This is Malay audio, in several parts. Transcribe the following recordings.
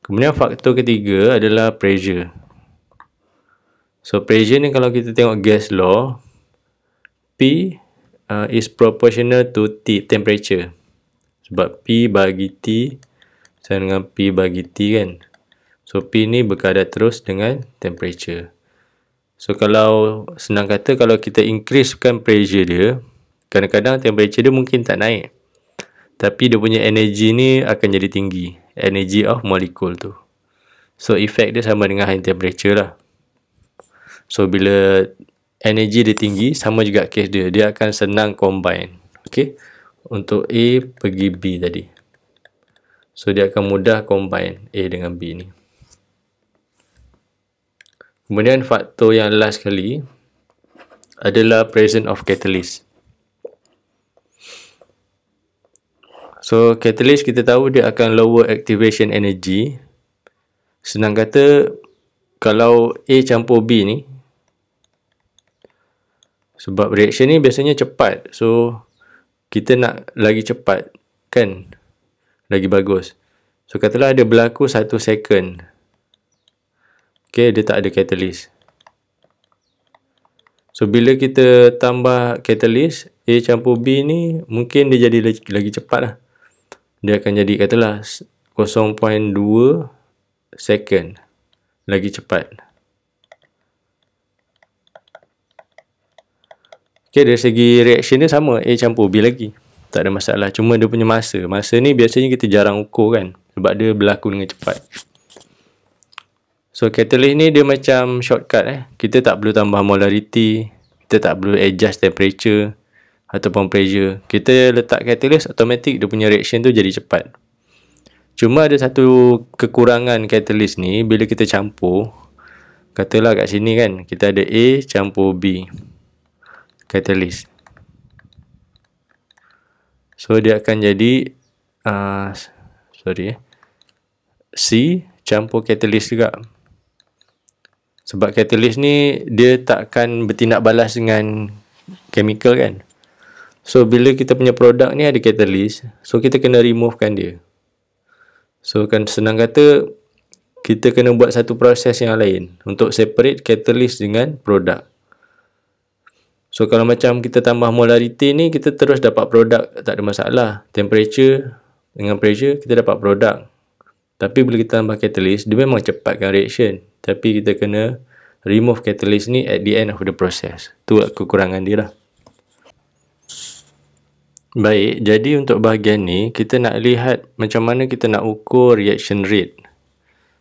Kemudian faktor ketiga adalah pressure. So pressure ni kalau kita tengok gas law, P uh, is proportional to T temperature. Sebab P bagi T sama dengan P bagi T kan. So P ni berkadar terus dengan temperature. So kalau senang kata kalau kita increasekan pressure dia, kadang-kadang temperature dia mungkin tak naik. Tapi dia punya energy ni akan jadi tinggi energy of molecule tu. So effect dia sama dengan high temperature lah. So bila energy dia tinggi sama juga case dia, dia akan senang combine. okay? Untuk A pergi B tadi. So dia akan mudah combine A dengan B ni. Kemudian faktor yang last sekali adalah presence of catalyst. So catalyst kita tahu dia akan lower activation energy. Senang kata kalau A campur B ni sebab reaction ni biasanya cepat. So kita nak lagi cepat kan? Lagi bagus. So katalah dia berlaku satu second. Okay, dia tak ada catalyst. So bila kita tambah catalyst A campur B ni mungkin dia jadi lagi cepat lah dia akan jadi katalah 0.2 second lagi cepat. Okey, dari segi reaction dia sama A eh, campur B lagi. Tak ada masalah. Cuma dia punya masa. Masa ni biasanya kita jarang ukur kan. Sebab dia berlaku dengan cepat. So, catalyst ni dia macam shortcut eh. Kita tak perlu tambah molarity. Kita tak perlu adjust temperature ataupun pressure kita letak catalyst automatic dia punya reaction tu jadi cepat cuma ada satu kekurangan catalyst ni bila kita campur katalah kat sini kan kita ada A campur B catalyst so dia akan jadi uh, sorry eh C campur catalyst juga sebab catalyst ni dia takkan bertindak balas dengan chemical kan So bila kita punya produk ni ada catalyst, so kita kena removekan dia. So kan senang kata kita kena buat satu proses yang lain untuk separate catalyst dengan produk. So kalau macam kita tambah molarity ni kita terus dapat produk tak ada masalah. Temperature dengan pressure kita dapat produk. Tapi bila kita tambah catalyst dia memang cepatkan reaction. Tapi kita kena remove catalyst ni at the end of the process. Tu kekurangan dia lah. Baik, jadi untuk bahagian ni kita nak lihat macam mana kita nak ukur reaction rate.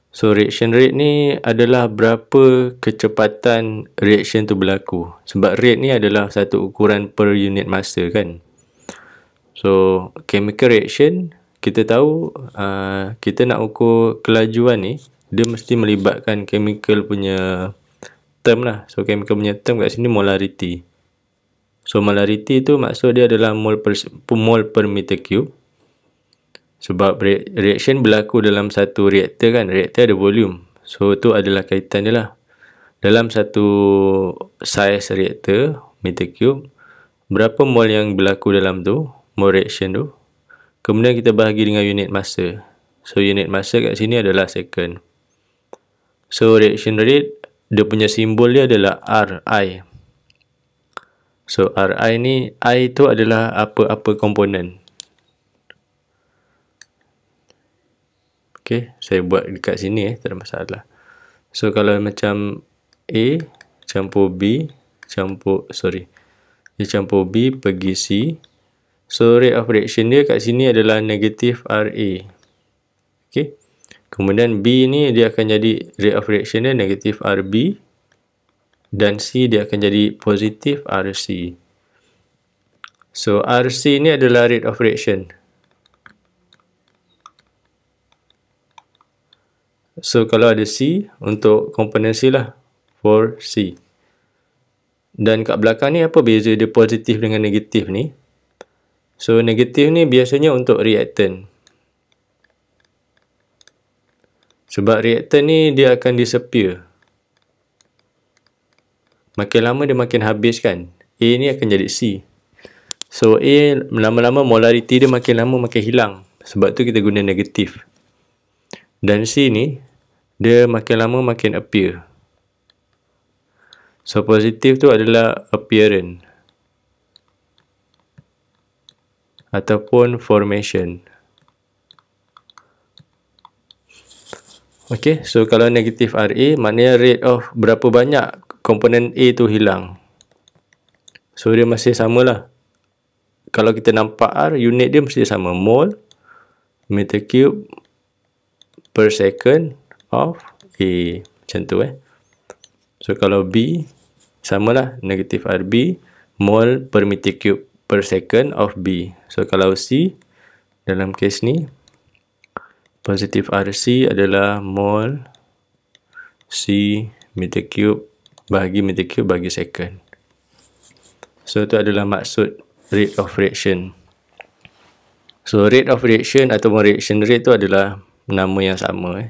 So reaction rate ni adalah berapa kecepatan reaction tu berlaku. Sebab rate ni adalah satu ukuran per unit masa kan. So chemical reaction kita tahu uh, kita nak ukur kelajuan ni dia mesti melibatkan chemical punya term lah. So chemical punya term kat sini molarity. So molarity tu maksud dia adalah mol per, mole per meter cube. Sebab re, reaction berlaku dalam satu reaktor kan. Reaktor ada volume. So tu adalah kaitan dia lah. Dalam satu size reaktor meter cube. Berapa mol yang berlaku dalam tu. mol reaction tu. Kemudian kita bahagi dengan unit masa. So unit masa kat sini adalah second. So reaction rate. Dia punya simbol dia adalah Ri So RI ni I itu adalah apa-apa komponen. Okay, saya buat dekat sini eh, tak ada masalah. So kalau macam A campur B campur sorry. Dia campur B pergi C. So rate of reaction dia kat sini adalah negatif RA. Okay. Kemudian B ni dia akan jadi rate of reaction dia negatif RB dan C dia akan jadi positif RC. So RC ni adalah rate of reaction. So kalau ada C untuk komponen C lah for C. Dan kat belakang ni apa beza dia positif dengan negatif ni? So negatif ni biasanya untuk reactant. Sebab reactant ni dia akan disappear makin lama dia makin habis kan A ni akan jadi C so A lama-lama molarity dia makin lama makin hilang sebab tu kita guna negatif dan C ni dia makin lama makin appear so positif tu adalah appearance ataupun formation Okay, so kalau negatif RA, maknanya rate of berapa banyak komponen A tu hilang. So, dia masih samalah. Kalau kita nampak R, unit dia mesti sama. Mole, meter cube, per second of A. Macam tu eh. So, kalau B, samalah. Negatif RB, mole per meter cube per second of B. So, kalau C, dalam kes ni, positif RC adalah mole C meter cube bahagi meter kubik bagi second. So itu adalah maksud rate of reaction. So rate of reaction atau reaction rate itu adalah nama yang sama. Eh.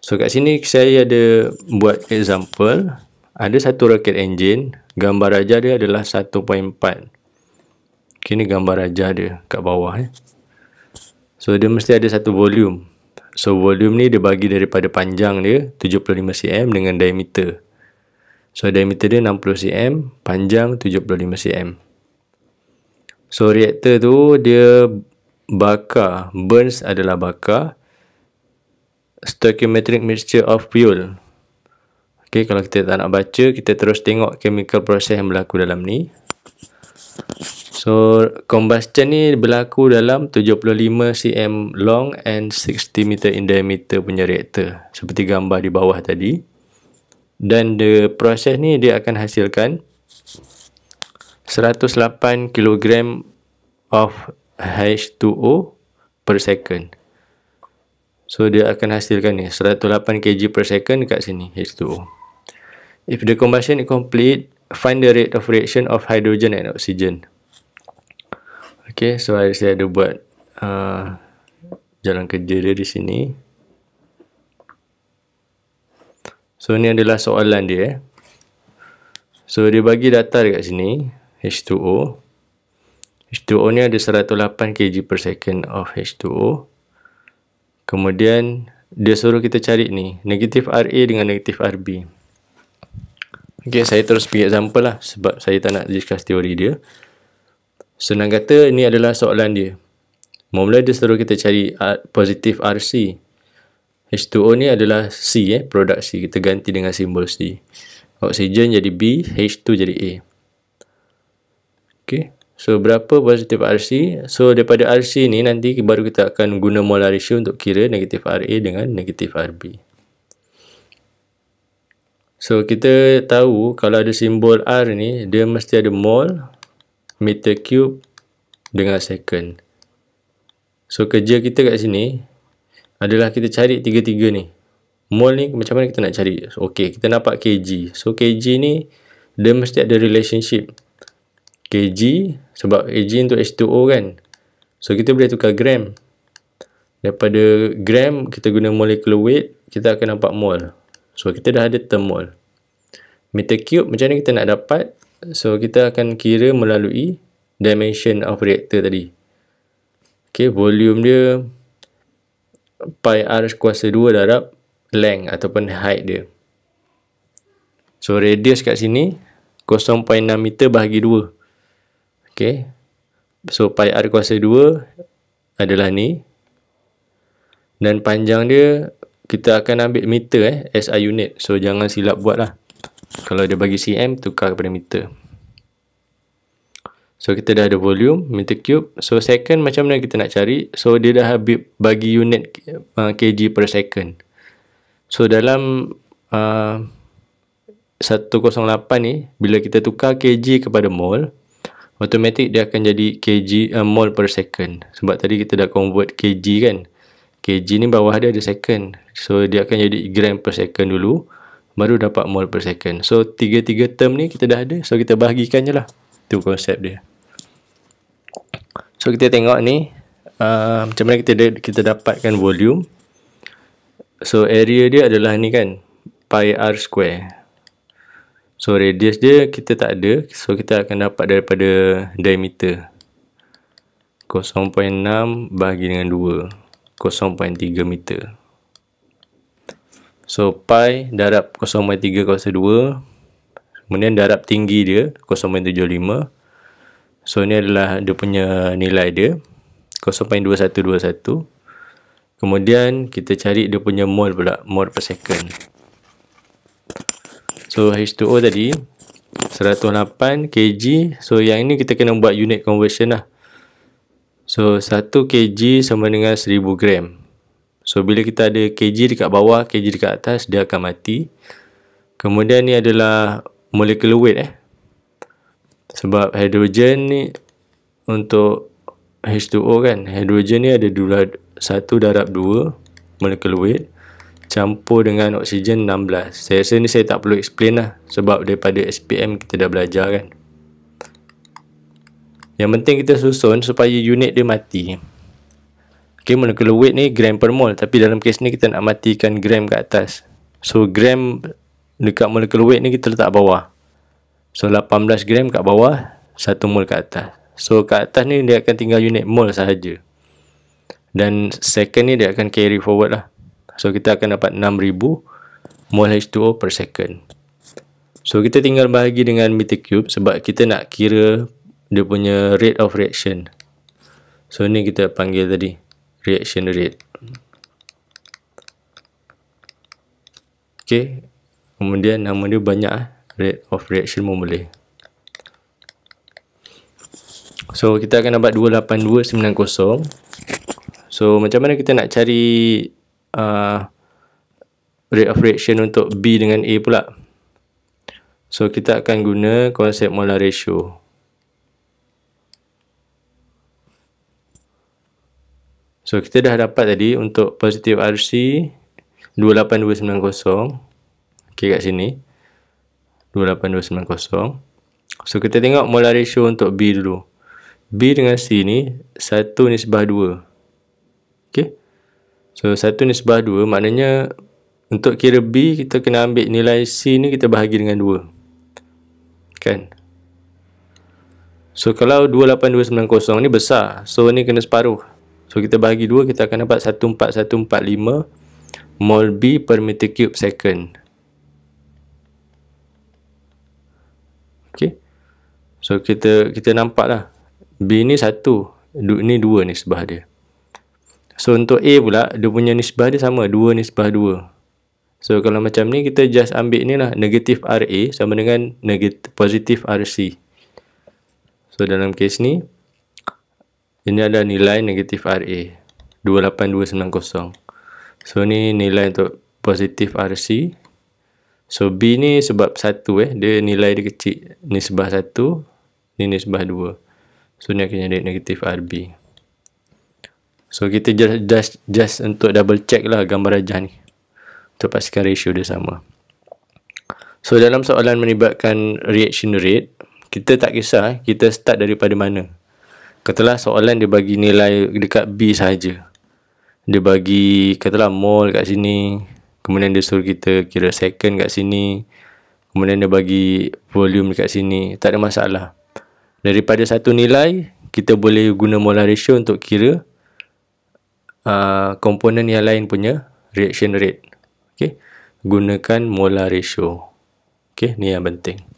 So kat sini saya ada buat example. Ada satu rocket engine. Gambar raja dia adalah 1.4. Okay, ini gambar raja dia kat bawah. Eh. So dia mesti ada satu volume. So volume ni dia bagi daripada panjang dia 75 cm dengan diameter. So diameter dia 60 cm, panjang 75 cm. So reaktor tu dia bakar, burns adalah bakar stoichiometric mixture of fuel. Okey, kalau kita tak nak baca, kita terus tengok chemical process yang berlaku dalam ni. So combustion ni berlaku dalam 75 cm long and 60 meter in diameter punya reaktor seperti gambar di bawah tadi. Dan the proses ni dia akan hasilkan 108 kg of H2O per second. So dia akan hasilkan ni 108 kg per second dekat sini H2O. If the combustion is complete, find the rate of reaction of hydrogen and oxygen. Okay, so hari saya ada buat uh, jalan kerja dia di sini. So, ni adalah soalan dia. Eh. So, dia bagi data dekat sini. H2O. H2O ni ada 108 kg per second of H2O. Kemudian, dia suruh kita cari ni. Negatif RA dengan negatif RB. Okay, saya terus pergi example lah. Sebab saya tak nak discuss teori dia. Senang kata ini adalah soalan dia. Mula-mula dia suruh kita cari positif RC. H2O ni adalah C eh, produk C. Kita ganti dengan simbol C. Oksigen jadi B, H2 jadi A. Okay. So, berapa positif RC? So, daripada RC ni nanti baru kita akan guna molar ratio untuk kira negatif RA dengan negatif RB. So, kita tahu kalau ada simbol R ni, dia mesti ada mol meter cube dengan second. So kerja kita kat sini adalah kita cari tiga-tiga ni. Mol ni macam mana kita nak cari? Okey, kita nampak kg. So kg ni dia mesti ada relationship. Kg sebab kg untuk H2O kan. So kita boleh tukar gram. Daripada gram kita guna molecular weight, kita akan nampak mol. So kita dah ada term mole. Meter cube macam mana kita nak dapat? So kita akan kira melalui dimension of reactor tadi. Okay, volume dia pi r kuasa 2 darab length ataupun height dia. So radius kat sini 0.6 meter bahagi 2. Okay. So pi r kuasa 2 adalah ni. Dan panjang dia kita akan ambil meter eh, SI unit. So jangan silap buat lah kalau dia bagi cm tukar kepada meter so kita dah ada volume meter cube so second macam mana kita nak cari so dia dah habis bagi unit uh, kg per second so dalam uh, 108 ni bila kita tukar kg kepada mol automatic dia akan jadi kg uh, mol per second sebab tadi kita dah convert kg kan kg ni bawah dia ada second so dia akan jadi gram per second dulu baru dapat mole per second. So, tiga-tiga term ni kita dah ada. So, kita bahagikan je lah. Itu konsep dia. So, kita tengok ni. Uh, macam mana kita kita dapatkan volume. So, area dia adalah ni kan. Pi R square. So, radius dia kita tak ada. So, kita akan dapat daripada diameter. 0.6 bahagi dengan 2. 0.3 meter. 0.3 meter. So pi darab 0.3 kuasa 2 Kemudian darab tinggi dia 0.75 So ni adalah dia punya nilai dia 0.2121 Kemudian kita cari dia punya mole pula Mole per second So H2O tadi 108 kg So yang ini kita kena buat unit conversion lah So 1 kg sama dengan 1000 gram So bila kita ada KG dekat bawah, KG dekat atas dia akan mati. Kemudian ni adalah molecular weight eh. Sebab hidrogen ni untuk H2O kan, hidrogen ni ada dua satu darab 2 molecular weight campur dengan oksigen 16. Saya rasa ni saya tak perlu explain lah sebab daripada SPM kita dah belajar kan. Yang penting kita susun supaya unit dia mati. Okay, molecular weight ni gram per mole. Tapi dalam kes ni kita nak matikan gram kat atas. So, gram dekat molecular weight ni kita letak bawah. So, 18 gram kat bawah, 1 mole kat atas. So, kat atas ni dia akan tinggal unit mole sahaja. Dan second ni dia akan carry forward lah. So, kita akan dapat 6,000 mole H2O per second. So, kita tinggal bahagi dengan meter cube sebab kita nak kira dia punya rate of reaction. So, ni kita panggil tadi reaction rate. Okay, kemudian nama dia banyak ah. rate of reaction pun boleh. So kita akan dapat 28290. So macam mana kita nak cari uh, rate of reaction untuk B dengan A pula? So kita akan guna konsep molar ratio. So kita dah dapat tadi untuk positif RC 28290 Okay kat sini 28290 So kita tengok molar ratio untuk B dulu B dengan C ni 1 nisbah 2 Okay So 1 nisbah 2 maknanya Untuk kira B kita kena ambil nilai C ni kita bahagi dengan 2 Kan So kalau 28290 ni besar So ni kena separuh So kita bagi 2 kita akan dapat 14145 mol B per meter cube second. Okey. So kita kita nampaklah B ni 1, ni 2 nisbah dia. So untuk A pula dia punya nisbah dia sama 2 nisbah 2. So kalau macam ni kita just ambil ni lah negatif RA sama dengan positif RC. So dalam kes ni ini adalah nilai negatif RA 28290. So ni nilai untuk positif RC. So B ni sebab 1 eh, dia nilai dia kecil. Ni sebab 1, ni ni nisbah 2. So ni akan jadi negatif RB. So kita just, just just untuk double check lah gambar rajah ni. Untuk pastikan ratio dia sama. So dalam soalan melibatkan reaction rate, kita tak kisah eh, kita start daripada mana katalah soalan dia bagi nilai dekat B saja. Dia bagi katalah mol kat sini, kemudian dia suruh kita kira second kat sini, kemudian dia bagi volume dekat sini, tak ada masalah. Daripada satu nilai, kita boleh guna molar ratio untuk kira uh, komponen yang lain punya reaction rate. Okay, gunakan molar ratio. Okay, ni yang penting.